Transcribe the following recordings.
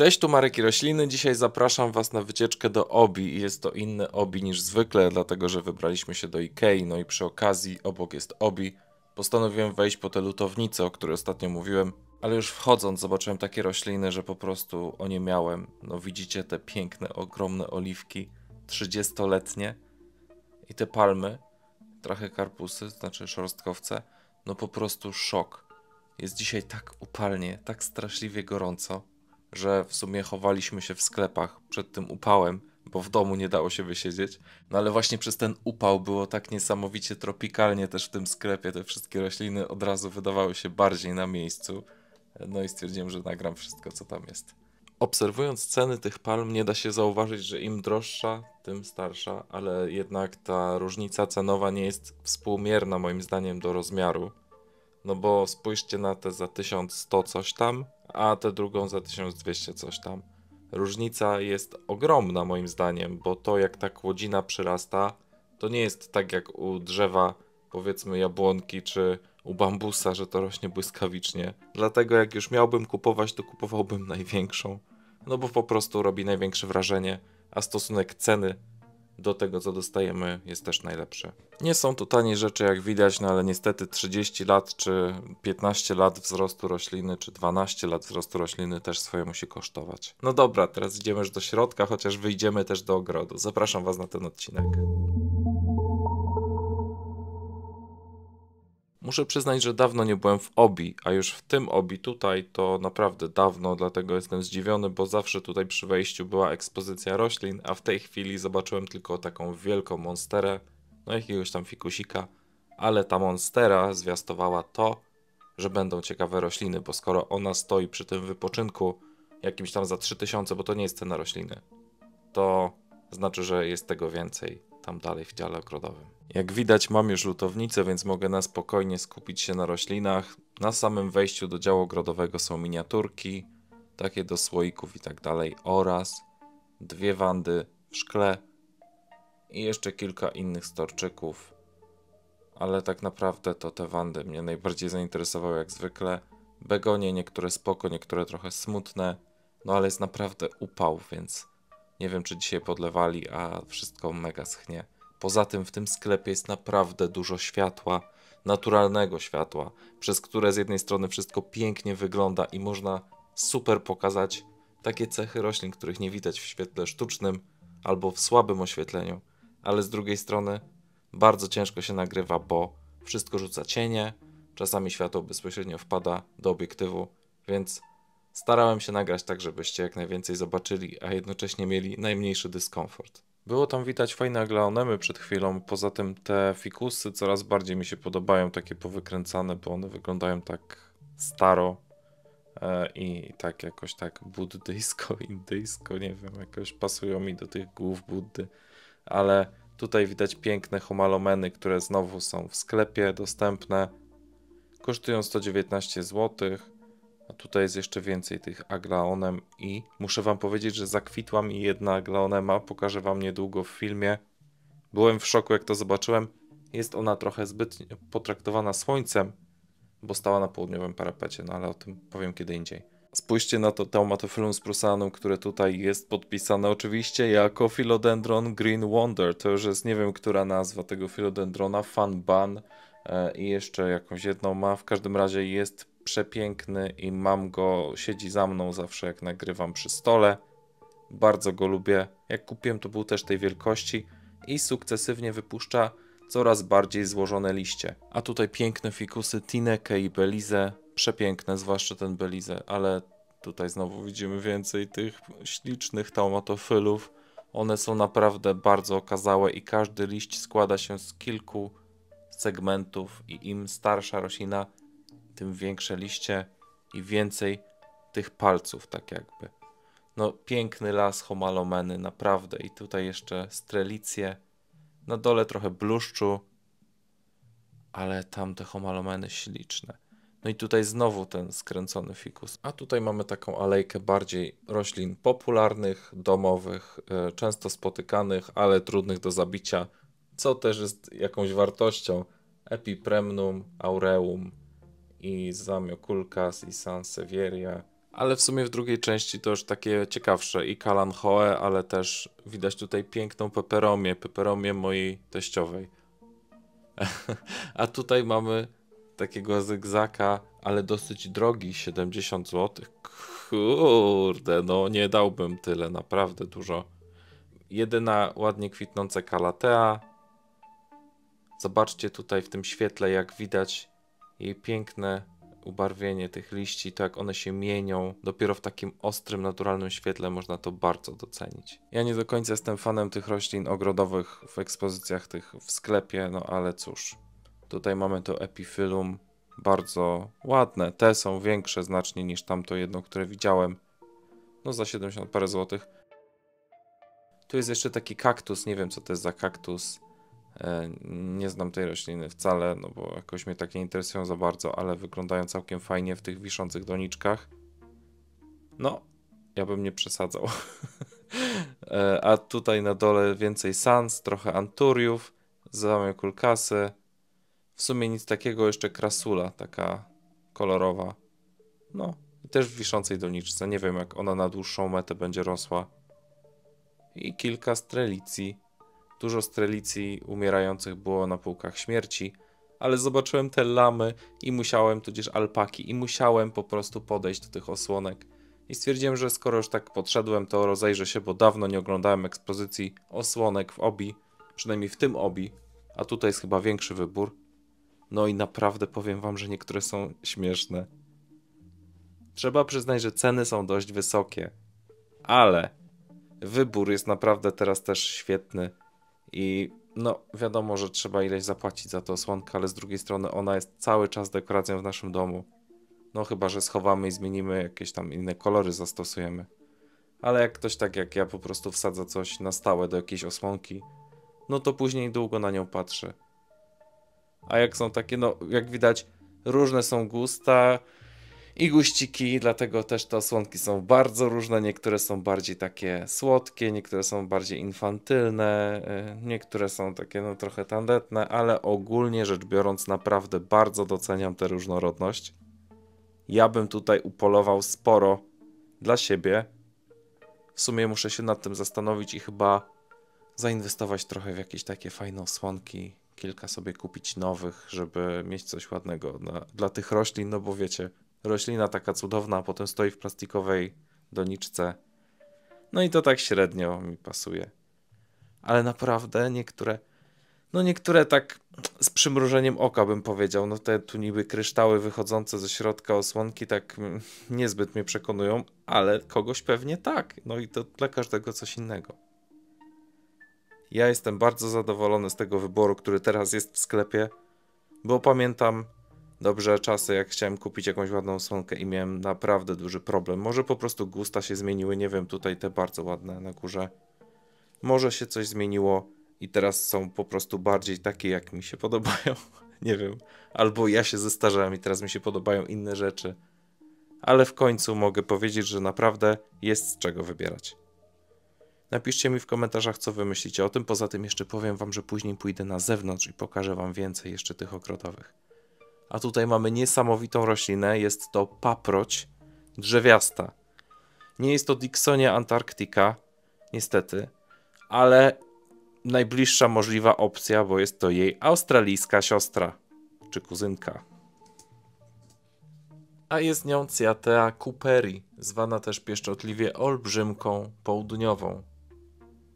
Cześć, tu Marek i Rośliny. Dzisiaj zapraszam Was na wycieczkę do Obi. Jest to inny Obi niż zwykle, dlatego że wybraliśmy się do Ikei, no i przy okazji obok jest Obi. Postanowiłem wejść po te lutownice, o której ostatnio mówiłem, ale już wchodząc zobaczyłem takie rośliny, że po prostu o nie miałem. No widzicie te piękne, ogromne oliwki, 30-letnie i te palmy, trochę karpusy, znaczy szorstkowce. No po prostu szok. Jest dzisiaj tak upalnie, tak straszliwie gorąco że w sumie chowaliśmy się w sklepach przed tym upałem, bo w domu nie dało się wysiedzieć. No ale właśnie przez ten upał było tak niesamowicie tropikalnie też w tym sklepie. Te wszystkie rośliny od razu wydawały się bardziej na miejscu. No i stwierdziłem, że nagram wszystko, co tam jest. Obserwując ceny tych palm, nie da się zauważyć, że im droższa, tym starsza, ale jednak ta różnica cenowa nie jest współmierna moim zdaniem do rozmiaru. No bo spójrzcie na te za 1100 coś tam, a tę drugą za 1200 coś tam. Różnica jest ogromna moim zdaniem, bo to jak ta kłodzina przyrasta, to nie jest tak jak u drzewa, powiedzmy jabłonki czy u bambusa, że to rośnie błyskawicznie. Dlatego jak już miałbym kupować, to kupowałbym największą. No bo po prostu robi największe wrażenie, a stosunek ceny do tego, co dostajemy, jest też najlepsze. Nie są to tanie rzeczy, jak widać, no ale niestety 30 lat, czy 15 lat wzrostu rośliny, czy 12 lat wzrostu rośliny też swoje musi kosztować. No dobra, teraz idziemy już do środka, chociaż wyjdziemy też do ogrodu. Zapraszam Was na ten odcinek. Muszę przyznać, że dawno nie byłem w Obi, a już w tym Obi tutaj to naprawdę dawno, dlatego jestem zdziwiony, bo zawsze tutaj przy wejściu była ekspozycja roślin, a w tej chwili zobaczyłem tylko taką wielką monsterę, no jakiegoś tam fikusika, ale ta monstera zwiastowała to, że będą ciekawe rośliny, bo skoro ona stoi przy tym wypoczynku jakimś tam za 3000, bo to nie jest cena rośliny, to znaczy, że jest tego więcej tam dalej w dziale ogrodowym. Jak widać mam już lutownicę, więc mogę na spokojnie skupić się na roślinach. Na samym wejściu do działu ogrodowego są miniaturki, takie do słoików i tak dalej oraz dwie wandy w szkle i jeszcze kilka innych storczyków. Ale tak naprawdę to te wandy mnie najbardziej zainteresowały jak zwykle. Begonie, niektóre spoko, niektóre trochę smutne, no ale jest naprawdę upał, więc nie wiem, czy dzisiaj podlewali, a wszystko mega schnie. Poza tym w tym sklepie jest naprawdę dużo światła, naturalnego światła, przez które z jednej strony wszystko pięknie wygląda i można super pokazać takie cechy roślin, których nie widać w świetle sztucznym albo w słabym oświetleniu, ale z drugiej strony bardzo ciężko się nagrywa, bo wszystko rzuca cienie, czasami światło bezpośrednio wpada do obiektywu, więc Starałem się nagrać tak, żebyście jak najwięcej zobaczyli, a jednocześnie mieli najmniejszy dyskomfort. Było tam widać fajne aglaonemy przed chwilą, poza tym te fikusy coraz bardziej mi się podobają, takie powykręcane, bo one wyglądają tak staro e, i tak jakoś tak buddyjsko, indyjsko, nie wiem, jakoś pasują mi do tych głów buddy, ale tutaj widać piękne homalomeny, które znowu są w sklepie dostępne, kosztują 119 złotych Tutaj jest jeszcze więcej tych Aglaonem i muszę wam powiedzieć, że zakwitła mi jedna Aglaonema. Pokażę wam niedługo w filmie. Byłem w szoku jak to zobaczyłem. Jest ona trochę zbyt potraktowana słońcem, bo stała na południowym parapecie, no ale o tym powiem kiedy indziej. Spójrzcie na to Taumatophyllum sprusanum, które tutaj jest podpisane oczywiście jako Philodendron Green Wonder. To już jest nie wiem która nazwa tego Philodendrona, Fan Ban, E, i jeszcze jakąś jedną ma. W każdym razie jest przepiękny i mam go, siedzi za mną zawsze jak nagrywam przy stole. Bardzo go lubię. Jak kupiłem to był też tej wielkości i sukcesywnie wypuszcza coraz bardziej złożone liście. A tutaj piękne fikusy Tineke i Belize. Przepiękne, zwłaszcza ten Belize, ale tutaj znowu widzimy więcej tych ślicznych taumatofylów. One są naprawdę bardzo okazałe i każdy liść składa się z kilku segmentów i im starsza roślina, tym większe liście i więcej tych palców, tak jakby. No, piękny las homalomeny, naprawdę. I tutaj jeszcze strelicje, na dole trochę bluszczu, ale tamte homalomeny śliczne. No i tutaj znowu ten skręcony fikus. A tutaj mamy taką alejkę bardziej roślin popularnych, domowych, e, często spotykanych, ale trudnych do zabicia co też jest jakąś wartością. Epipremnum, Aureum i Zamiokulkas i Sansevieria. Ale w sumie w drugiej części to już takie ciekawsze i calanchoe, ale też widać tutaj piękną peperomię, peperomię mojej teściowej. A tutaj mamy takiego zygzaka, ale dosyć drogi, 70 zł. Kurde, no nie dałbym tyle, naprawdę dużo. Jedyna ładnie kwitnąca kalatea, Zobaczcie tutaj w tym świetle, jak widać jej piękne ubarwienie tych liści, to jak one się mienią. Dopiero w takim ostrym, naturalnym świetle można to bardzo docenić. Ja nie do końca jestem fanem tych roślin ogrodowych w ekspozycjach tych w sklepie, no ale cóż. Tutaj mamy to epifilum, bardzo ładne. Te są większe znacznie niż tamto jedno, które widziałem. No za 70 parę złotych. Tu jest jeszcze taki kaktus, nie wiem co to jest za kaktus. E, nie znam tej rośliny wcale, no bo jakoś mnie tak nie interesują za bardzo, ale wyglądają całkiem fajnie w tych wiszących doniczkach. No, ja bym nie przesadzał. E, a tutaj na dole więcej sans, trochę anturiów, zamek kulkasy. W sumie nic takiego, jeszcze krasula taka kolorowa. No, też w wiszącej doniczce. Nie wiem, jak ona na dłuższą metę będzie rosła. I kilka strelicji Dużo strelicji umierających było na półkach śmierci, ale zobaczyłem te lamy i musiałem, tudzież alpaki, i musiałem po prostu podejść do tych osłonek. I stwierdziłem, że skoro już tak podszedłem, to rozejrzę się, bo dawno nie oglądałem ekspozycji osłonek w obi, przynajmniej w tym obi, a tutaj jest chyba większy wybór. No i naprawdę powiem wam, że niektóre są śmieszne. Trzeba przyznać, że ceny są dość wysokie, ale wybór jest naprawdę teraz też świetny. I no, wiadomo, że trzeba ileś zapłacić za tę osłonkę, ale z drugiej strony ona jest cały czas dekoracją w naszym domu. No, chyba że schowamy i zmienimy jakieś tam inne kolory, zastosujemy. Ale jak ktoś tak jak ja po prostu wsadza coś na stałe do jakiejś osłonki, no to później długo na nią patrzy. A jak są takie, no, jak widać, różne są gusta, i guściki, dlatego też te osłonki są bardzo różne. Niektóre są bardziej takie słodkie, niektóre są bardziej infantylne, y, niektóre są takie no, trochę tandetne, ale ogólnie rzecz biorąc, naprawdę bardzo doceniam tę różnorodność. Ja bym tutaj upolował sporo dla siebie. W sumie muszę się nad tym zastanowić i chyba zainwestować trochę w jakieś takie fajne osłonki, kilka sobie kupić nowych, żeby mieć coś ładnego dla tych roślin, no bo wiecie, roślina taka cudowna, a potem stoi w plastikowej doniczce. No i to tak średnio mi pasuje. Ale naprawdę niektóre, no niektóre tak z przymrużeniem oka bym powiedział, no te tu niby kryształy wychodzące ze środka osłonki tak niezbyt mnie przekonują, ale kogoś pewnie tak. No i to dla każdego coś innego. Ja jestem bardzo zadowolony z tego wyboru, który teraz jest w sklepie, bo pamiętam dobrze czasy, jak chciałem kupić jakąś ładną słonkę i miałem naprawdę duży problem. Może po prostu gusta się zmieniły, nie wiem, tutaj te bardzo ładne na górze. Może się coś zmieniło i teraz są po prostu bardziej takie, jak mi się podobają. nie wiem. Albo ja się zestarzałem i teraz mi się podobają inne rzeczy. Ale w końcu mogę powiedzieć, że naprawdę jest z czego wybierać. Napiszcie mi w komentarzach, co wy myślicie o tym. Poza tym jeszcze powiem wam, że później pójdę na zewnątrz i pokażę wam więcej jeszcze tych okrotowych. A tutaj mamy niesamowitą roślinę, jest to paproć drzewiasta. Nie jest to Dixonia Antarktika, niestety, ale najbliższa możliwa opcja, bo jest to jej australijska siostra czy kuzynka. A jest nią Cyatea cooperi, zwana też pieszczotliwie olbrzymką południową.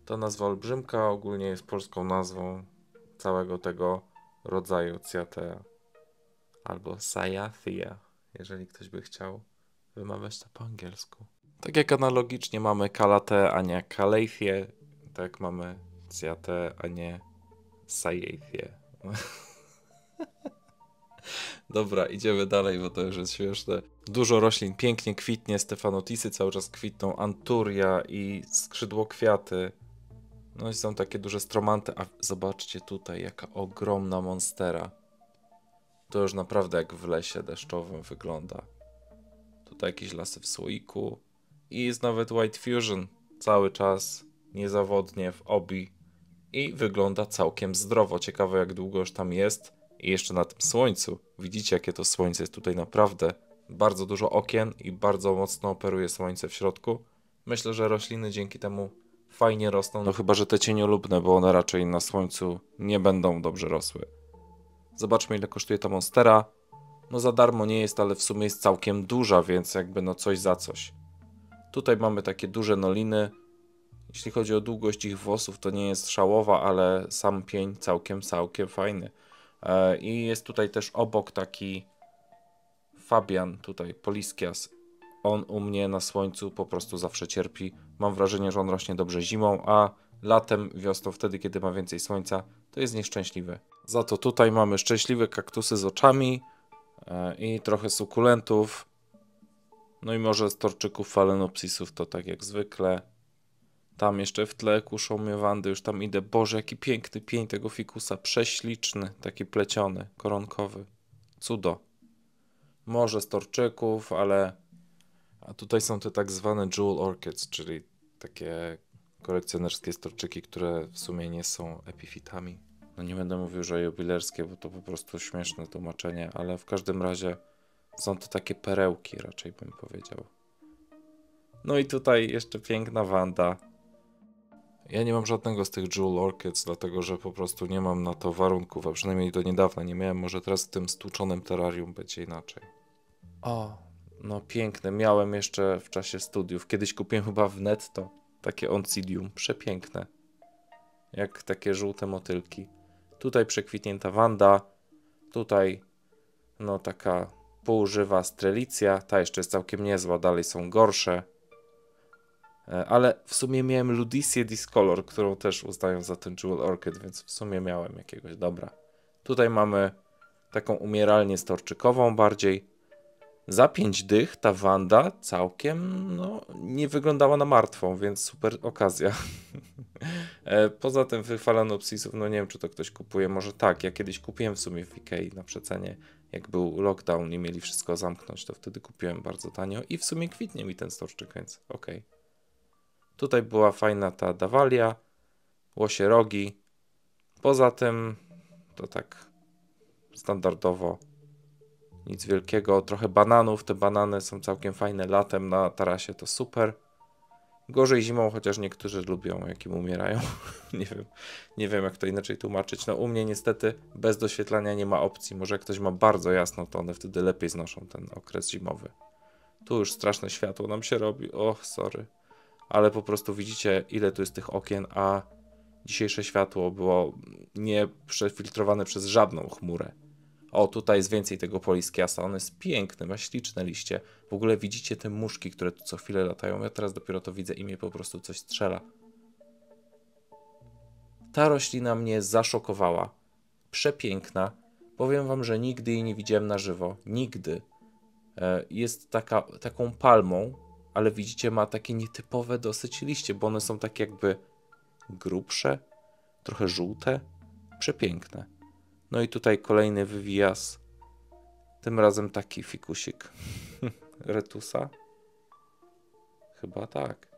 Ta nazwa olbrzymka ogólnie jest polską nazwą całego tego rodzaju Cyatea albo Sayathia, jeżeli ktoś by chciał wymawiać to po angielsku. Tak jak analogicznie mamy Kalate, a nie Kalejfie, tak mamy Ciate, a nie Sajejfie. Dobra, idziemy dalej, bo to już jest śmieszne. Dużo roślin pięknie kwitnie, stefanotisy cały czas kwitną, anturia i skrzydło kwiaty. No i są takie duże stromanty, a zobaczcie tutaj, jaka ogromna monstera. To już naprawdę jak w lesie deszczowym wygląda. Tutaj jakieś lasy w słoiku. I jest nawet White Fusion cały czas niezawodnie w obi. I wygląda całkiem zdrowo. Ciekawe jak długo już tam jest. I jeszcze na tym słońcu. Widzicie jakie to słońce jest tutaj naprawdę. Bardzo dużo okien i bardzo mocno operuje słońce w środku. Myślę, że rośliny dzięki temu fajnie rosną. No chyba, że te cieniolubne, bo one raczej na słońcu nie będą dobrze rosły. Zobaczmy ile kosztuje ta Monstera. No za darmo nie jest, ale w sumie jest całkiem duża, więc jakby no coś za coś. Tutaj mamy takie duże noliny. Jeśli chodzi o długość ich włosów, to nie jest szałowa, ale sam pień całkiem, całkiem fajny. E, I jest tutaj też obok taki Fabian, tutaj Poliskias. On u mnie na słońcu po prostu zawsze cierpi. Mam wrażenie, że on rośnie dobrze zimą, a latem, wiosną, wtedy kiedy ma więcej słońca, to jest nieszczęśliwy. Za to tutaj mamy szczęśliwe kaktusy z oczami e, i trochę sukulentów. No i może z torczyków falenopsisów to tak jak zwykle. Tam jeszcze w tle kuszą mnie wandy, już tam idę. Boże, jaki piękny pień tego fikusa, prześliczny, taki pleciony, koronkowy. Cudo. Może z torczyków, ale... A tutaj są te tak zwane jewel orchids, czyli takie kolekcjonerskie storczyki, które w sumie nie są epifitami. No nie będę mówił, że jubilerskie, bo to po prostu śmieszne tłumaczenie, ale w każdym razie są to takie perełki, raczej bym powiedział. No i tutaj jeszcze piękna Wanda. Ja nie mam żadnego z tych Jewel Orchids, dlatego że po prostu nie mam na to warunków, a przynajmniej do niedawna nie miałem. Może teraz w tym stłuczonym terrarium będzie inaczej. O, no piękne. Miałem jeszcze w czasie studiów. Kiedyś kupiłem chyba w netto takie Oncidium. Przepiękne. Jak takie żółte motylki. Tutaj przekwitnięta Wanda. Tutaj no taka półżywa strelicja. Ta jeszcze jest całkiem niezła, dalej są gorsze. E, ale w sumie miałem Ludisie Discolor, którą też uznają za ten Jewel Orchid, więc w sumie miałem jakiegoś dobra. Tutaj mamy taką umieralnię storczykową bardziej. Za pięć dych ta Wanda całkiem no, nie wyglądała na martwą, więc super okazja. E, poza tym wychwalano Obsisów, no nie wiem, czy to ktoś kupuje, może tak. Ja kiedyś kupiłem w sumie w Ikei na przecenie, jak był lockdown i mieli wszystko zamknąć, to wtedy kupiłem bardzo tanio i w sumie kwitnie mi ten storczyk, więc okej. Okay. Tutaj była fajna ta dawalia, łosie rogi. Poza tym to tak standardowo nic wielkiego. Trochę bananów, te banany są całkiem fajne latem na tarasie, to super. Gorzej zimą, chociaż niektórzy lubią, jak im umierają. nie, wiem, nie wiem, jak to inaczej tłumaczyć. No u mnie niestety bez doświetlania nie ma opcji. Może jak ktoś ma bardzo jasno, to one wtedy lepiej znoszą ten okres zimowy. Tu już straszne światło nam się robi. Och, sorry. Ale po prostu widzicie, ile tu jest tych okien, a dzisiejsze światło było nie przefiltrowane przez żadną chmurę. O, tutaj jest więcej tego poliskiasa, on jest piękny, ma śliczne liście. W ogóle widzicie te muszki, które tu co chwilę latają. Ja teraz dopiero to widzę i mnie po prostu coś strzela. Ta roślina mnie zaszokowała. Przepiękna. Powiem wam, że nigdy jej nie widziałem na żywo. Nigdy. E, jest taka, taką palmą, ale widzicie, ma takie nietypowe dosyć liście, bo one są tak jakby grubsze, trochę żółte. Przepiękne. No i tutaj kolejny wywijaz. Tym razem taki fikusik. Retusa? Chyba tak.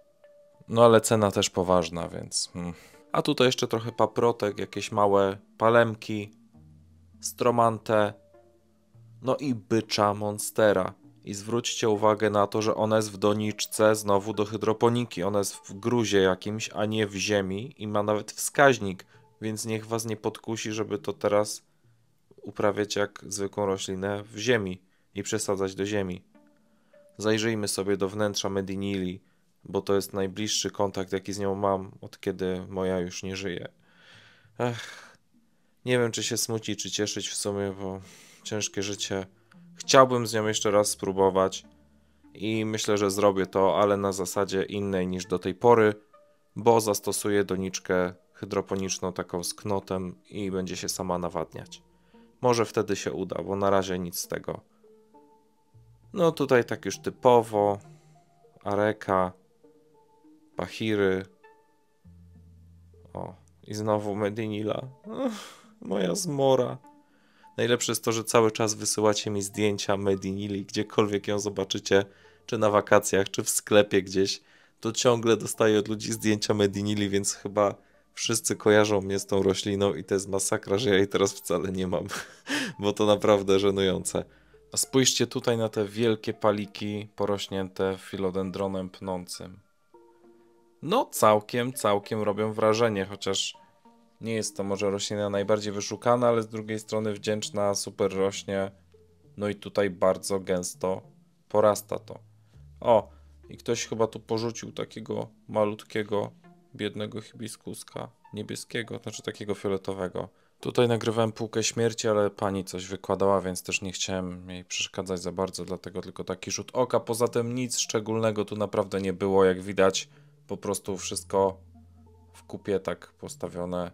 No ale cena też poważna, więc... Hmm. A tutaj jeszcze trochę paprotek, jakieś małe palemki, stromantę, no i bycza monstera. I zwróćcie uwagę na to, że ona jest w doniczce znowu do hydroponiki. Ona jest w gruzie jakimś, a nie w ziemi i ma nawet wskaźnik, więc niech was nie podkusi, żeby to teraz uprawiać jak zwykłą roślinę w ziemi i przesadzać do ziemi. Zajrzyjmy sobie do wnętrza Medinili, bo to jest najbliższy kontakt, jaki z nią mam, od kiedy moja już nie żyje. Ach, nie wiem, czy się smuci, czy cieszyć w sumie, bo ciężkie życie. Chciałbym z nią jeszcze raz spróbować i myślę, że zrobię to, ale na zasadzie innej niż do tej pory, bo zastosuję doniczkę hydroponiczną taką z knotem i będzie się sama nawadniać może wtedy się uda, bo na razie nic z tego. No tutaj tak już typowo. Areka. Pachiry. O, i znowu Medinila. moja zmora. Najlepsze jest to, że cały czas wysyłacie mi zdjęcia Medinili, gdziekolwiek ją zobaczycie, czy na wakacjach, czy w sklepie gdzieś, to ciągle dostaję od ludzi zdjęcia Medinili, więc chyba wszyscy kojarzą mnie z tą rośliną i to jest masakra, że ja jej teraz wcale nie mam, bo to naprawdę żenujące. A spójrzcie tutaj na te wielkie paliki porośnięte filodendronem pnącym. No, całkiem, całkiem robią wrażenie, chociaż nie jest to może roślina najbardziej wyszukana, ale z drugiej strony wdzięczna, super rośnie. No i tutaj bardzo gęsto porasta to. O, i ktoś chyba tu porzucił takiego malutkiego biednego hibiskuska niebieskiego, znaczy takiego fioletowego. Tutaj nagrywałem półkę śmierci, ale pani coś wykładała, więc też nie chciałem jej przeszkadzać za bardzo, dlatego tylko taki rzut oka. Poza tym nic szczególnego tu naprawdę nie było, jak widać. Po prostu wszystko w kupie tak postawione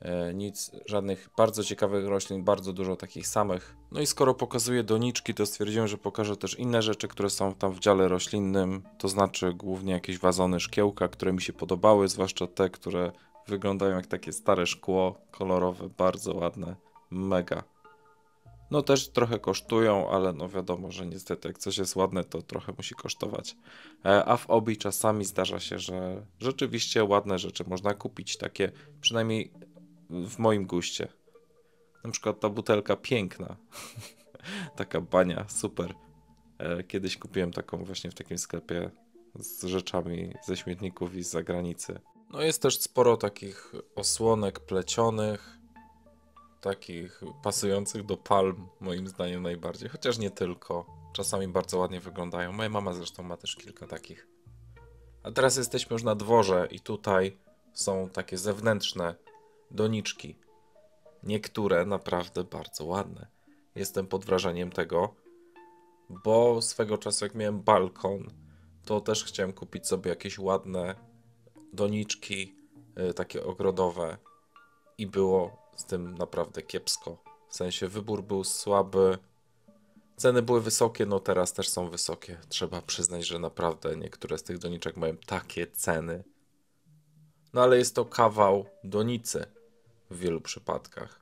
E, nic, żadnych bardzo ciekawych roślin, bardzo dużo takich samych. No i skoro pokazuję doniczki, to stwierdziłem, że pokażę też inne rzeczy, które są tam w dziale roślinnym, to znaczy głównie jakieś wazony szkiełka, które mi się podobały, zwłaszcza te, które wyglądają jak takie stare szkło, kolorowe, bardzo ładne, mega. No też trochę kosztują, ale no wiadomo, że niestety jak coś jest ładne, to trochę musi kosztować. E, a w obi czasami zdarza się, że rzeczywiście ładne rzeczy można kupić, takie przynajmniej w moim guście. Na przykład ta butelka piękna. Taka bania, super. E, kiedyś kupiłem taką właśnie w takim sklepie z rzeczami ze śmietników i z zagranicy. No jest też sporo takich osłonek plecionych, takich pasujących do palm, moim zdaniem najbardziej, chociaż nie tylko. Czasami bardzo ładnie wyglądają. Moja mama zresztą ma też kilka takich. A teraz jesteśmy już na dworze i tutaj są takie zewnętrzne doniczki. Niektóre naprawdę bardzo ładne. Jestem pod wrażeniem tego, bo swego czasu jak miałem balkon, to też chciałem kupić sobie jakieś ładne doniczki, y, takie ogrodowe i było z tym naprawdę kiepsko. W sensie wybór był słaby, ceny były wysokie, no teraz też są wysokie. Trzeba przyznać, że naprawdę niektóre z tych doniczek mają takie ceny. No ale jest to kawał donicy w wielu przypadkach.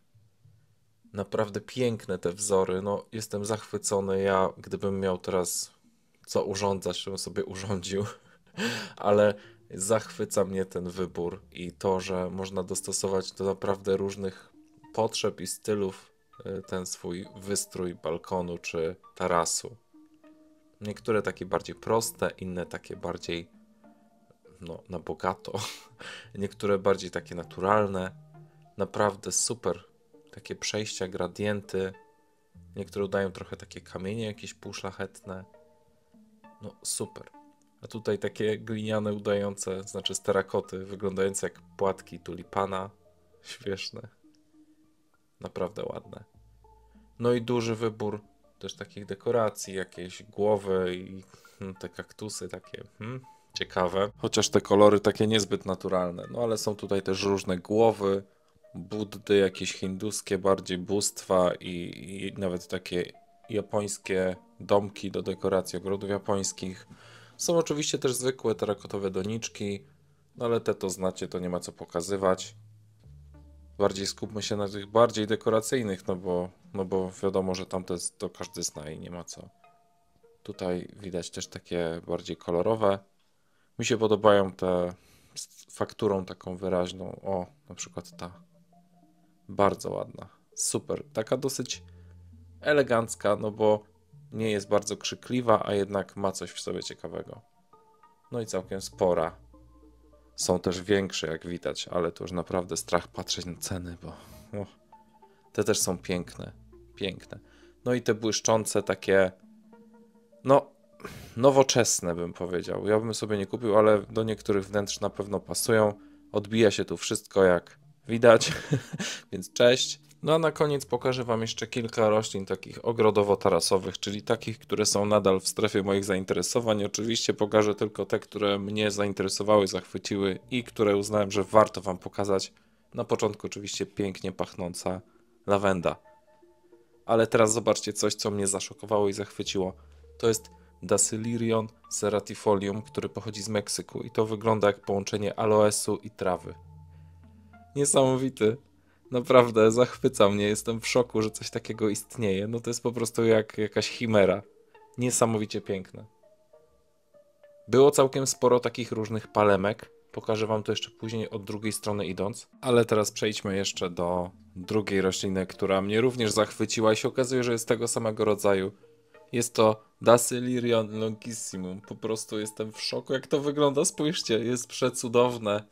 Naprawdę piękne te wzory, no jestem zachwycony. Ja gdybym miał teraz co urządzać, to bym sobie urządził, ale zachwyca mnie ten wybór i to, że można dostosować do naprawdę różnych potrzeb i stylów y, ten swój wystrój balkonu czy tarasu. Niektóre takie bardziej proste, inne takie bardziej no, na bogato, niektóre bardziej takie naturalne. Naprawdę super. Takie przejścia, gradienty. Niektóre udają trochę takie kamienie jakieś półszlachetne. No super. A tutaj takie gliniane udające, znaczy z terakoty, wyglądające jak płatki tulipana. Śmieszne. Naprawdę ładne. No i duży wybór też takich dekoracji, jakieś głowy i no, te kaktusy takie hmm, ciekawe. Chociaż te kolory takie niezbyt naturalne. No ale są tutaj też różne głowy, buddy, jakieś hinduskie bardziej bóstwa i, i nawet takie japońskie domki do dekoracji ogrodów japońskich. Są oczywiście też zwykłe terakotowe doniczki, no ale te to znacie, to nie ma co pokazywać. Bardziej skupmy się na tych bardziej dekoracyjnych, no bo, no bo wiadomo, że tamte to każdy zna i nie ma co. Tutaj widać też takie bardziej kolorowe. Mi się podobają te z fakturą taką wyraźną. O, na przykład ta. Bardzo ładna. Super. Taka dosyć elegancka, no bo nie jest bardzo krzykliwa, a jednak ma coś w sobie ciekawego. No i całkiem spora. Są też większe, jak widać, ale to już naprawdę strach patrzeć na ceny, bo oh, te też są piękne. Piękne. No i te błyszczące takie, no, nowoczesne bym powiedział. Ja bym sobie nie kupił, ale do niektórych wnętrz na pewno pasują. Odbija się tu wszystko jak widać, więc cześć. No a na koniec pokażę Wam jeszcze kilka roślin takich ogrodowo-tarasowych, czyli takich, które są nadal w strefie moich zainteresowań. Oczywiście pokażę tylko te, które mnie zainteresowały, zachwyciły i które uznałem, że warto Wam pokazać. Na początku oczywiście pięknie pachnąca lawenda. Ale teraz zobaczcie coś, co mnie zaszokowało i zachwyciło. To jest Dasylirion seratifolium, który pochodzi z Meksyku i to wygląda jak połączenie aloesu i trawy niesamowity. Naprawdę, zachwyca mnie, jestem w szoku, że coś takiego istnieje. No to jest po prostu jak jakaś chimera. Niesamowicie piękne. Było całkiem sporo takich różnych palemek. Pokażę Wam to jeszcze później od drugiej strony idąc. Ale teraz przejdźmy jeszcze do drugiej rośliny, która mnie również zachwyciła i się okazuje, że jest tego samego rodzaju. Jest to Dasylirion longissimum. Po prostu jestem w szoku, jak to wygląda. Spójrzcie, jest przecudowne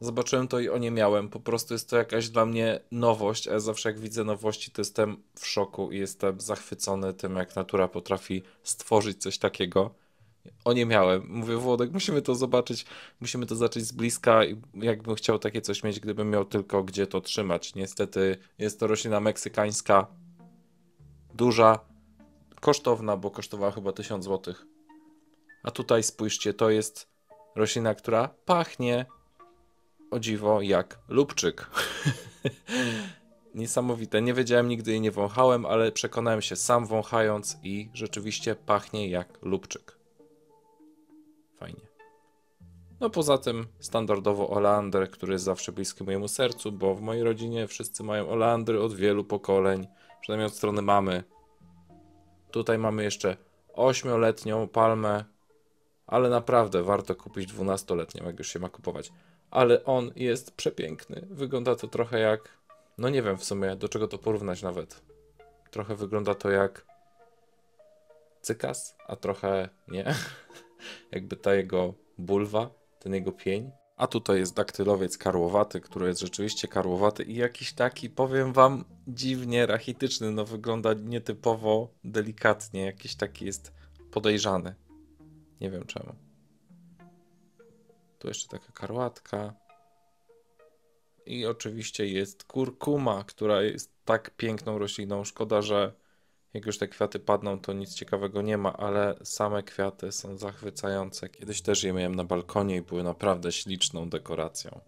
zobaczyłem to i o nie miałem. Po prostu jest to jakaś dla mnie nowość, a ja zawsze jak widzę nowości, to jestem w szoku i jestem zachwycony tym, jak natura potrafi stworzyć coś takiego. O nie miałem. Mówię, Włodek, musimy to zobaczyć, musimy to zacząć z bliska i jakbym chciał takie coś mieć, gdybym miał tylko gdzie to trzymać. Niestety jest to roślina meksykańska, duża, kosztowna, bo kosztowała chyba 1000 zł. A tutaj spójrzcie, to jest roślina, która pachnie, o dziwo jak lubczyk. Niesamowite, nie wiedziałem nigdy i nie wąchałem, ale przekonałem się sam wąchając i rzeczywiście pachnie jak lubczyk. Fajnie. No poza tym standardowo oleander, który jest zawsze bliski mojemu sercu, bo w mojej rodzinie wszyscy mają oleandry od wielu pokoleń, przynajmniej od strony mamy. Tutaj mamy jeszcze ośmioletnią palmę, ale naprawdę warto kupić dwunastoletnią, jak już się ma kupować ale on jest przepiękny. Wygląda to trochę jak, no nie wiem w sumie do czego to porównać nawet. Trochę wygląda to jak cykas, a trochę nie. Jakby ta jego bulwa, ten jego pień. A tutaj jest daktylowiec karłowaty, który jest rzeczywiście karłowaty i jakiś taki, powiem wam, dziwnie rachityczny. No wygląda nietypowo delikatnie, jakiś taki jest podejrzany. Nie wiem czemu. Tu jeszcze taka karłatka. I oczywiście jest kurkuma, która jest tak piękną rośliną. Szkoda, że jak już te kwiaty padną, to nic ciekawego nie ma, ale same kwiaty są zachwycające. Kiedyś też je miałem na balkonie i były naprawdę śliczną dekoracją.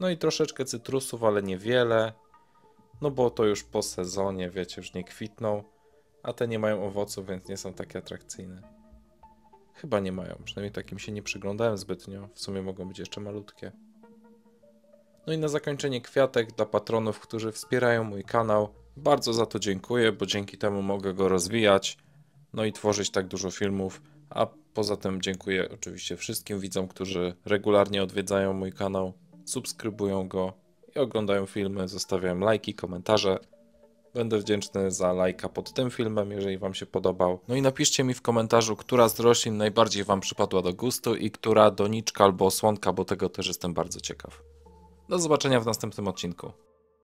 No i troszeczkę cytrusów, ale niewiele, no bo to już po sezonie, wiecie, już nie kwitną, a te nie mają owoców, więc nie są takie atrakcyjne. Chyba nie mają, przynajmniej takim się nie przyglądałem zbytnio. W sumie mogą być jeszcze malutkie. No i na zakończenie kwiatek dla patronów, którzy wspierają mój kanał. Bardzo za to dziękuję, bo dzięki temu mogę go rozwijać, no i tworzyć tak dużo filmów. A poza tym dziękuję oczywiście wszystkim widzom, którzy regularnie odwiedzają mój kanał, subskrybują go i oglądają filmy, zostawiają lajki, komentarze. Będę wdzięczny za lajka pod tym filmem, jeżeli Wam się podobał. No i napiszcie mi w komentarzu, która z roślin najbardziej Wam przypadła do gustu i która doniczka albo osłonka, bo tego też jestem bardzo ciekaw. Do zobaczenia w następnym odcinku.